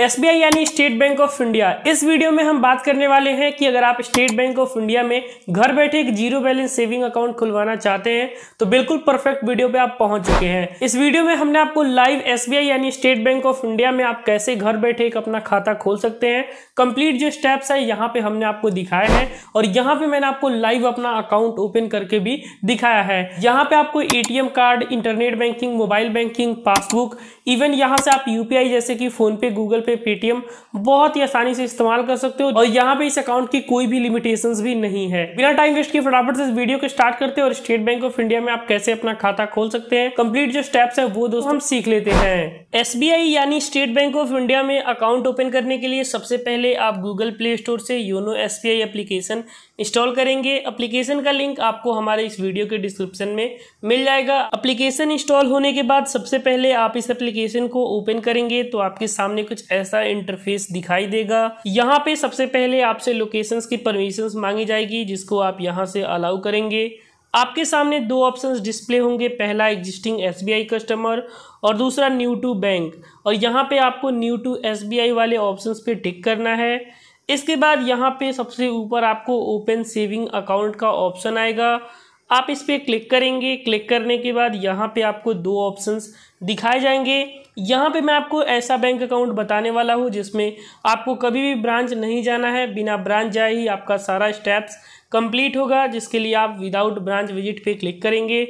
S यानी State Bank of India इस video में हम बात करने वाले हैं कि अगर आप स्टेट बैंक ऑफ इंडिया में घर बैठे एक जीरो बैलेंस सेविंग अकाउंट खुलवाना चाहते हैं तो बिल्कुल परफेक्ट वीडियो पे आप पहुंच चुके हैं इस वीडियो में हमने आपको लाइव एस यानी स्टेट बैंक ऑफ इंडिया में आप कैसे घर बैठे एक अपना खाता खोल सकते हैं कंप्लीट जो स्टेप्स है यहाँ पे हमने आपको दिखाए हैं और यहाँ पे मैंने आपको लाइव अपना अकाउंट ओपन करके भी दिखाया है यहाँ पे आपको A card internet banking mobile banking passbook even यहाँ से आप यूपीआई जैसे कि फोनपे गूगल पे सकते हो पेटीएम बहुत ही आसानी से इस्तेमाल कर सकते हो और यहाँ पे इस अकाउंट की कोई भी लिमिटेशन भी नहीं है बिना टाइम वेस्ट की फटाफट से इस वीडियो को स्टार्ट करते हैं और स्टेट बैंक ऑफ इंडिया में आप कैसे अपना खाता खोल सकते हैं कंप्लीट जो स्टेप्स है वो दोस्तों हम सीख लेते हैं एस यानी स्टेट बैंक ऑफ इंडिया में अकाउंट ओपन करने के लिए सबसे पहले आप गूगल प्ले स्टोर से योनो एस एप्लीकेशन इंस्टॉल करेंगे एप्लीकेशन का लिंक आपको हमारे इस वीडियो के डिस्क्रिप्शन में मिल जाएगा एप्लीकेशन इंस्टॉल होने के बाद सबसे पहले आप इस एप्लीकेशन को ओपन करेंगे तो आपके सामने कुछ ऐसा इंटरफेस दिखाई देगा यहाँ पे सबसे पहले आपसे लोकेशंस की परमिशंस मांगी जाएगी जिसको आप यहाँ से अलाउ करेंगे आपके सामने दो ऑप्शंस डिस्प्ले होंगे पहला एग्जिस्टिंग एसबीआई कस्टमर और दूसरा न्यू टू बैंक और यहाँ पे आपको न्यू टू एसबीआई वाले ऑप्शंस पे टिक करना है इसके बाद यहाँ पे सबसे ऊपर आपको ओपन सेविंग अकाउंट का ऑप्शन आएगा आप इस पर क्लिक करेंगे क्लिक करने के बाद यहाँ पे आपको दो ऑप्शंस दिखाए जाएंगे यहाँ पे मैं आपको ऐसा बैंक अकाउंट बताने वाला हूँ जिसमें आपको कभी भी ब्रांच नहीं जाना है बिना ब्रांच जाए ही आपका सारा स्टेप्स कंप्लीट होगा जिसके लिए आप विदाउट ब्रांच विजिट पे क्लिक करेंगे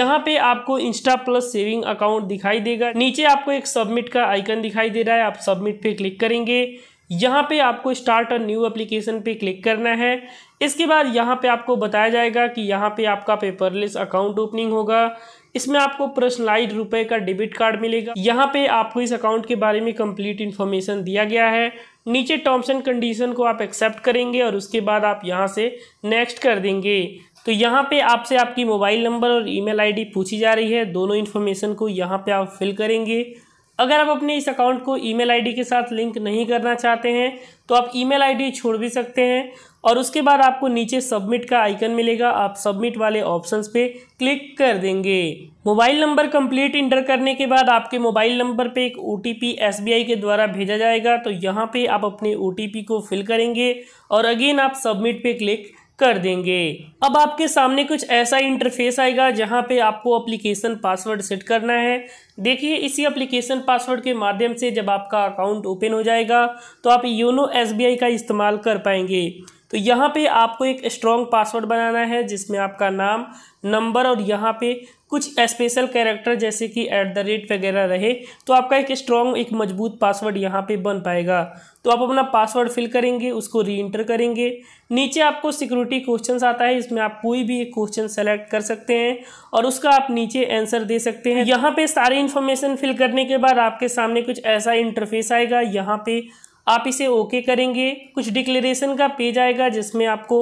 यहाँ पे आपको इंस्टा प्लस सेविंग अकाउंट दिखाई देगा नीचे आपको एक सबमिट का आइकन दिखाई दे रहा है आप सबमिट पे क्लिक करेंगे यहाँ पे आपको स्टार्ट अ न्यू एप्लीकेशन पे क्लिक करना है इसके बाद यहाँ पे आपको बताया जाएगा कि यहाँ पे आपका पेपरलेस अकाउंट ओपनिंग होगा इसमें आपको पर्सनलाइज रुपए का डेबिट कार्ड मिलेगा यहाँ पे आपको इस अकाउंट के बारे में कंप्लीट इन्फॉर्मेशन दिया गया है नीचे टर्म्स एंड कंडीशन को आप एक्सेप्ट करेंगे और उसके बाद आप यहाँ से नेक्स्ट कर देंगे तो यहाँ पे आपसे आपकी मोबाइल नंबर और ईमेल आईडी पूछी जा रही है दोनों इन्फॉर्मेशन को यहाँ पे आप फिल करेंगे अगर आप अपने इस अकाउंट को ईमेल आईडी के साथ लिंक नहीं करना चाहते हैं तो आप ईमेल आईडी छोड़ भी सकते हैं और उसके बाद आपको नीचे सबमिट का आइकन मिलेगा आप सबमिट वाले ऑप्शंस पे क्लिक कर देंगे मोबाइल नंबर कंप्लीट इंटर करने के बाद आपके मोबाइल नंबर पे एक ओ टी के द्वारा भेजा जाएगा तो यहाँ पे आप अपने ओ को फिल करेंगे और अगेन आप सबमिट पे क्लिक कर देंगे अब आपके सामने कुछ ऐसा इंटरफेस आएगा जहाँ पे आपको एप्लीकेशन पासवर्ड सेट करना है देखिए इसी एप्लीकेशन पासवर्ड के माध्यम से जब आपका अकाउंट ओपन हो जाएगा तो आप योनो एसबीआई का इस्तेमाल कर पाएंगे तो यहाँ पे आपको एक स्ट्रॉन्ग पासवर्ड बनाना है जिसमें आपका नाम नंबर और यहाँ पे कुछ स्पेशल कैरेक्टर जैसे कि एट द रेट वगैरह रहे तो आपका एक स्ट्रॉन्ग एक मजबूत पासवर्ड यहाँ पे बन पाएगा तो आप अपना पासवर्ड फिल करेंगे उसको री इंटर करेंगे नीचे आपको सिक्योरिटी क्वेश्चन आता है इसमें आप कोई भी एक क्वेश्चन सेलेक्ट कर सकते हैं और उसका आप नीचे आंसर दे सकते हैं यहाँ पे सारी इन्फॉर्मेशन फिल करने के बाद आपके सामने कुछ ऐसा इंटरफेस आएगा यहाँ पे आप इसे ओके करेंगे कुछ डिक्लेरेशन का पेज आएगा जिसमें आपको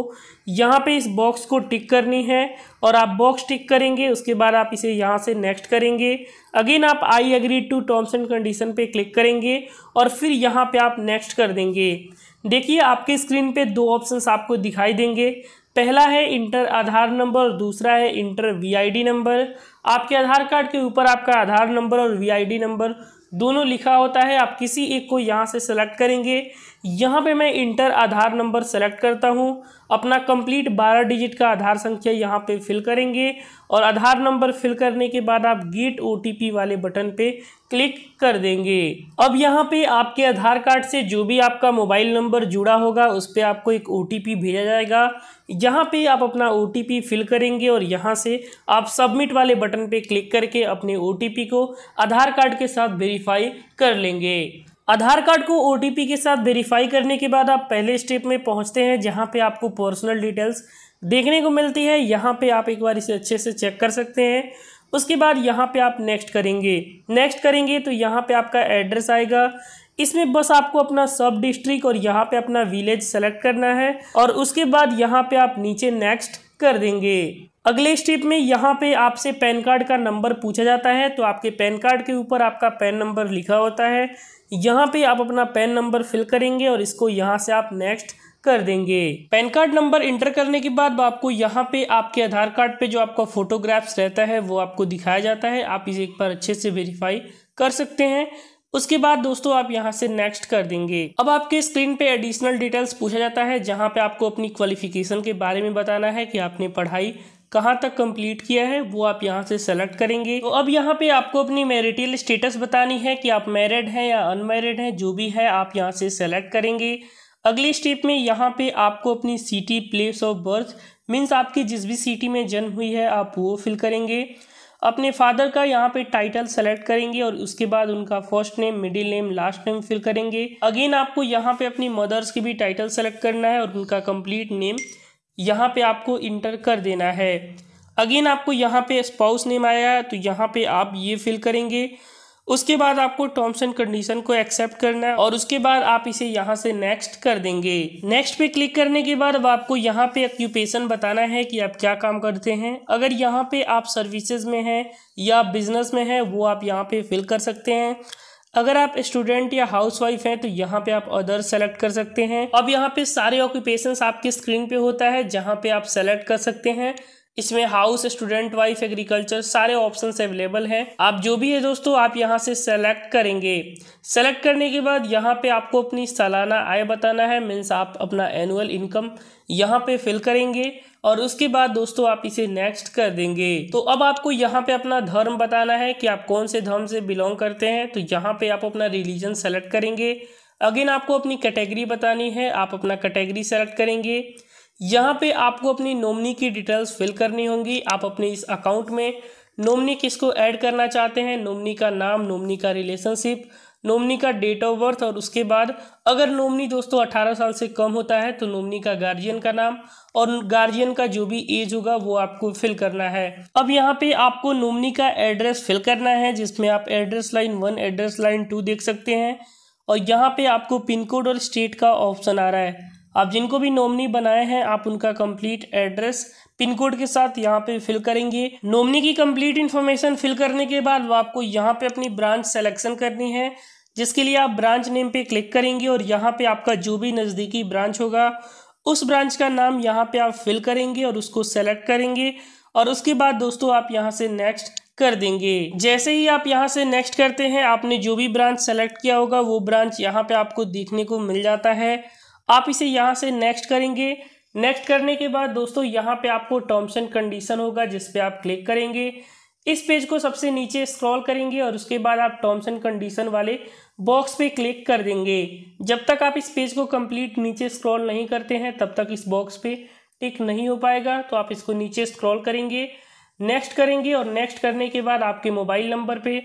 यहाँ पे इस बॉक्स को टिक करनी है और आप बॉक्स टिक करेंगे उसके बाद आप इसे यहाँ से नेक्स्ट करेंगे अगेन आप I agree to terms and condition पे क्लिक करेंगे और फिर यहाँ पे आप नेक्स्ट कर देंगे देखिए आपके स्क्रीन पे दो ऑप्शंस आपको दिखाई देंगे पहला है इंटर आधार नंबर दूसरा है इंटर वी नंबर आपके आधार कार्ड के ऊपर आपका आधार नंबर और वी नंबर दोनों लिखा होता है आप किसी एक को यहाँ से सेलेक्ट करेंगे यहाँ पे मैं इंटर आधार नंबर सेलेक्ट करता हूँ अपना कंप्लीट 12 डिजिट का आधार संख्या यहाँ पे फिल करेंगे और आधार नंबर फिल करने के बाद आप गेट ओ वाले बटन पे क्लिक कर देंगे अब यहाँ पे आपके आधार कार्ड से जो भी आपका मोबाइल नंबर जुड़ा होगा उस पर आपको एक ओ भेजा जाएगा यहाँ पे आप अपना ओ फिल करेंगे और यहाँ से आप सबमिट वाले बटन पर क्लिक करके अपने ओ को आधार कार्ड के साथ वेरीफाई कर लेंगे आधार कार्ड को ओ के साथ वेरीफाई करने के बाद आप पहले स्टेप में पहुंचते हैं जहां पे आपको पर्सनल डिटेल्स देखने को मिलती है यहां पे आप एक बार इसे अच्छे से चेक कर सकते हैं उसके बाद यहाँ पे आप नेक्स्ट करेंगे नेक्स्ट करेंगे तो यहाँ पे आपका एड्रेस आएगा इसमें बस आपको अपना सब डिस्ट्रिक्ट और यहाँ पे अपना विलेज सेलेक्ट करना है और उसके बाद यहाँ पे आप नीचे नेक्स्ट कर देंगे अगले स्टेप में यहाँ पे आपसे पैन कार्ड का नंबर पूछा जाता है तो आपके पैन कार्ड के ऊपर आपका पैन नंबर लिखा होता है यहाँ पे आप अपना पैन नंबर फिल करेंगे और इसको यहाँ से आप नेक्स्ट कर देंगे पैन कार्ड नंबर इंटर करने के बाद आपको यहाँ पे आपके आधार कार्ड पे जो आपका फोटोग्राफ्स रहता है वो आपको दिखाया जाता है आप इसे एक बार अच्छे से वेरीफाई कर सकते हैं उसके बाद दोस्तों आप यहां से नेक्स्ट कर देंगे अब आपके स्क्रीन पे एडिशनल डिटेल्स पूछा जाता है जहां पे आपको अपनी क्वालिफिकेशन के बारे में बताना है कि आपने पढ़ाई कहाँ तक कंप्लीट किया है वो आप यहाँ से सेलेक्ट करेंगे तो अब यहाँ पे आपको अपनी मेरिटियल स्टेटस बतानी है कि आप मैरिड हैं या अनमैरिड हैं जो भी है आप यहाँ से सेलेक्ट करेंगे अगले स्टेप में यहाँ पे आपको अपनी city place of birth means आपकी जिस भी सिटी में जन्म हुई है आप वो फिल करेंगे अपने फादर का यहाँ पे टाइटल सेलेक्ट करेंगे और उसके बाद उनका first name middle name last name fill करेंगे अगेन आपको यहाँ पे अपनी मदर्स की भी टाइटल सेलेक्ट करना है और उनका कंप्लीट नेम यहाँ पे आपको इंटर कर देना है अगेन आपको यहाँ पे स्पाउस नेम आया तो यहाँ पे आप ये फिल करेंगे उसके बाद आपको टर्म्स एंड कंडीशन को एक्सेप्ट करना है और उसके बाद आप इसे यहाँ से नेक्स्ट कर देंगे नेक्स्ट पे क्लिक करने के बाद अब आपको यहाँ पे ऑक्यूपेशन बताना है कि आप क्या काम करते हैं अगर यहाँ पे आप सर्विसेज में हैं या बिजनेस में हैं वो आप यहाँ पे फिल कर सकते हैं अगर आप स्टूडेंट या हाउस वाइफ हैं तो यहाँ पे आप अदर सेलेक्ट कर सकते हैं अब यहाँ पे सारे ऑक्यूपेशन आपके स्क्रीन पे होता है जहाँ पे आप सेलेक्ट कर सकते हैं इसमें हाउस स्टूडेंट वाइफ एग्रीकल्चर सारे ऑप्शन अवेलेबल हैं आप जो भी है दोस्तों आप यहाँ से सेलेक्ट करेंगे सेलेक्ट करने के बाद यहाँ पे आपको अपनी सालाना आय बताना है मीन्स आप अपना एनुअल इनकम यहाँ पे फिल करेंगे और उसके बाद दोस्तों आप इसे नेक्स्ट कर देंगे तो अब आपको यहाँ पे अपना धर्म बताना है कि आप कौन से धर्म से बिलोंग करते हैं तो यहाँ पे आप अपना रिलीजन सेलेक्ट करेंगे अगेन आपको अपनी कैटेगरी बतानी है आप अपना कैटेगरी सेलेक्ट करेंगे यहाँ पे आपको अपनी नोमनी की डिटेल्स फिल करनी होंगी आप अपने इस अकाउंट में नॉमनी किसको ऐड करना चाहते हैं नोमनी का नाम नोमनी का रिलेशनशिप नोमनी का डेट ऑफ बर्थ और उसके बाद अगर नोमनी दोस्तों 18 साल से कम होता है तो नोमनी का गार्जियन का नाम और गार्जियन का जो भी एज होगा वो आपको फिल करना है अब यहाँ पे आपको नोमनी का एड्रेस फिल करना है जिसमें आप address line one address line two देख सकते हैं और यहाँ पे आपको पिन कोड और स्टेट का ऑप्शन आ रहा है आप जिनको भी नॉमनी बनाए हैं आप उनका कंप्लीट एड्रेस पिन कोड के साथ यहाँ पे फिल करेंगे नॉमनी की कंप्लीट इन्फॉर्मेशन फिल करने के बाद वो आपको यहाँ पे अपनी ब्रांच सेलेक्शन करनी है जिसके लिए आप ब्रांच नेम पे क्लिक करेंगे और यहाँ पे आपका जो भी नज़दीकी ब्रांच होगा उस ब्रांच का नाम यहाँ पे आप फिल करेंगे और उसको सेलेक्ट करेंगे और उसके बाद दोस्तों आप यहाँ से नेक्स्ट कर देंगे जैसे ही आप यहाँ से नेक्स्ट करते हैं आपने जो भी ब्रांच सेलेक्ट किया होगा वो ब्रांच यहाँ पे आपको देखने को मिल जाता है आप इसे यहाँ से नेक्स्ट करेंगे नेक्स्ट करने के बाद दोस्तों यहाँ पे आपको टर्म्स एंड कंडीशन होगा जिस पे आप क्लिक करेंगे इस पेज को सबसे नीचे स्क्रॉल करेंगे और उसके बाद आप टर्म्स एंड कंडीशन वाले बॉक्स पे क्लिक कर देंगे जब तक आप इस पेज को कंप्लीट नीचे स्क्रॉल नहीं करते हैं तब तक इस बॉक्स पे टिक नहीं हो पाएगा तो आप इसको नीचे स्क्रॉल करेंगे नेक्स्ट करेंगे और नेक्स्ट करने के बाद आपके मोबाइल नंबर पर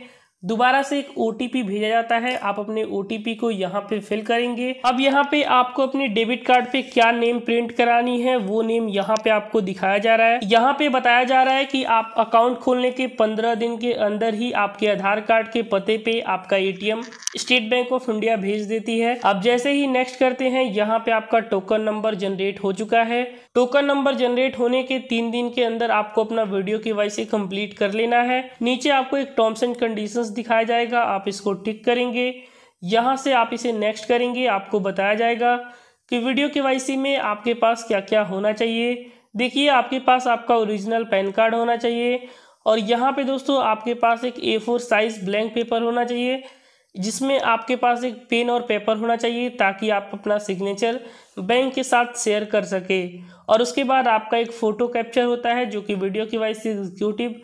दोबारा से एक ओ भेजा जाता है आप अपने ओ को यहाँ पे फिल करेंगे अब यहाँ पे आपको अपने डेबिट कार्ड पे क्या नेम प्रिंट करानी है वो नेम यहाँ पे आपको दिखाया जा रहा है यहाँ पे बताया जा रहा है कि आप अकाउंट खोलने के पंद्रह दिन के अंदर ही आपके आधार कार्ड के पते पे आपका ATM State Bank of India भेज देती है अब जैसे ही नेक्स्ट करते हैं यहाँ पे आपका टोकन नंबर जनरेट हो चुका है टोकन नंबर जनरेट होने के तीन दिन के अंदर आपको अपना वीडियो के कंप्लीट कर लेना है नीचे आपको एक टर्म्स एंड कंडीशन दिखाया जाएगा आप इसको टिक करेंगे यहाँ से आप इसे नेक्स्ट करेंगे आपको बताया जाएगा कि वीडियो के में आपके पास क्या क्या होना चाहिए देखिए आपके पास आपका ओरिजिनल पैन कार्ड होना चाहिए और यहाँ पे दोस्तों आपके पास एक A four size blank paper होना चाहिए जिसमें आपके पास एक पेन और पेपर होना चाहिए ताकि आप अपना सिग्नेचर बैंक के साथ शेयर कर सके और उसके बाद आपका एक फ़ोटो कैप्चर होता है जो कि वीडियो के वाइस एग्जीक्यूटिव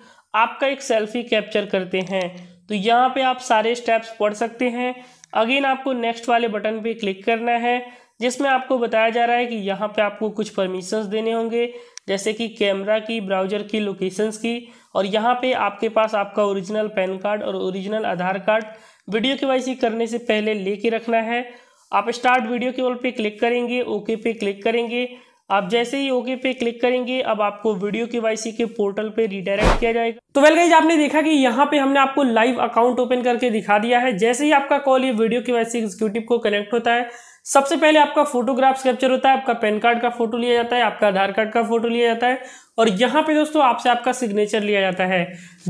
आपका एक सेल्फी कैप्चर करते हैं तो यहाँ पे आप सारे स्टेप्स पढ़ सकते हैं अगेन आपको नेक्स्ट वाले बटन पे क्लिक करना है जिसमें आपको बताया जा रहा है कि यहाँ पे आपको कुछ परमिशंस देने होंगे जैसे कि कैमरा की ब्राउजर की लोकेशंस की और यहाँ पे आपके पास आपका ओरिजिनल पैन कार्ड और original Aadhaar card video K Y करने से पहले लेके रखना है आप स्टार्ट वीडियो केवल पे क्लिक करेंगे ओके पे क्लिक करेंगे आप जैसे ही ओके पे क्लिक करेंगे अब आपको वीडियो के वाई के पोर्टल पे रिडायरेक्ट किया जाएगा तो वेल गाइज आपने देखा कि यहाँ पे हमने आपको लाइव अकाउंट ओपन करके दिखा दिया है जैसे ही आपका कॉल ये वीडियो के एग्जीक्यूटिव को कनेक्ट होता है सबसे पहले आपका फोटोग्राफ कैप्चर होता है आपका पैन कार्ड का फोटो लिया जाता है आपका आधार कार्ड का फोटो लिया जाता है और यहाँ पे दोस्तों आपसे आपका सिग्नेचर लिया जाता है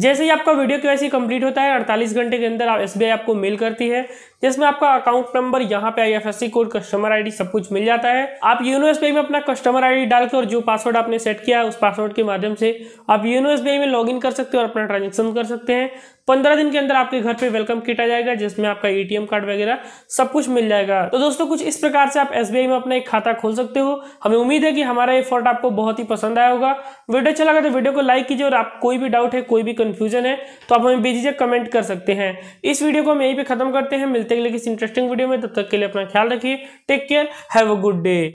जैसे ही आपका वीडियो के कंप्लीट होता है 48 घंटे के अंदर एस बी आपको मेल करती है जिसमें आपका अकाउंट नंबर यहाँ पे आई कोड कस्टमर आईडी सब कुछ मिल जाता है आप यूनो एस में अपना कस्टमर आईडी डालकर और जो पासवर्ड आपने सेट किया है उस पासवर्ड के माध्यम से आप यूनो एस में लॉग कर सकते हो और अपना ट्रांजेक्शन कर सकते हैं पंद्रह दिन के अंदर आपके घर पे वेलकम किट आ जाएगा जिसमें आपका एटीएम कार्ड वगैरह सब कुछ मिल जाएगा तो दोस्तों कुछ इस प्रकार से आप एस में अपना एक खाता खोल सकते हो हमें उम्मीद है कि हमारा ये फोर्ट आपको बहुत ही पसंद आया होगा वीडियो अच्छा लगा तो वीडियो को लाइक कीजिए और आप कोई भी डाउट है कोई भी कंफ्यूजन है तो आप हमें बेझिझक कमेंट कर सकते हैं इस वीडियो को हम यहीं पर खत्म करते हैं मिलते हैं किसी इंटरेस्टिंग वीडियो में तब तक के लिए अपना ख्याल रखिए take care have a good day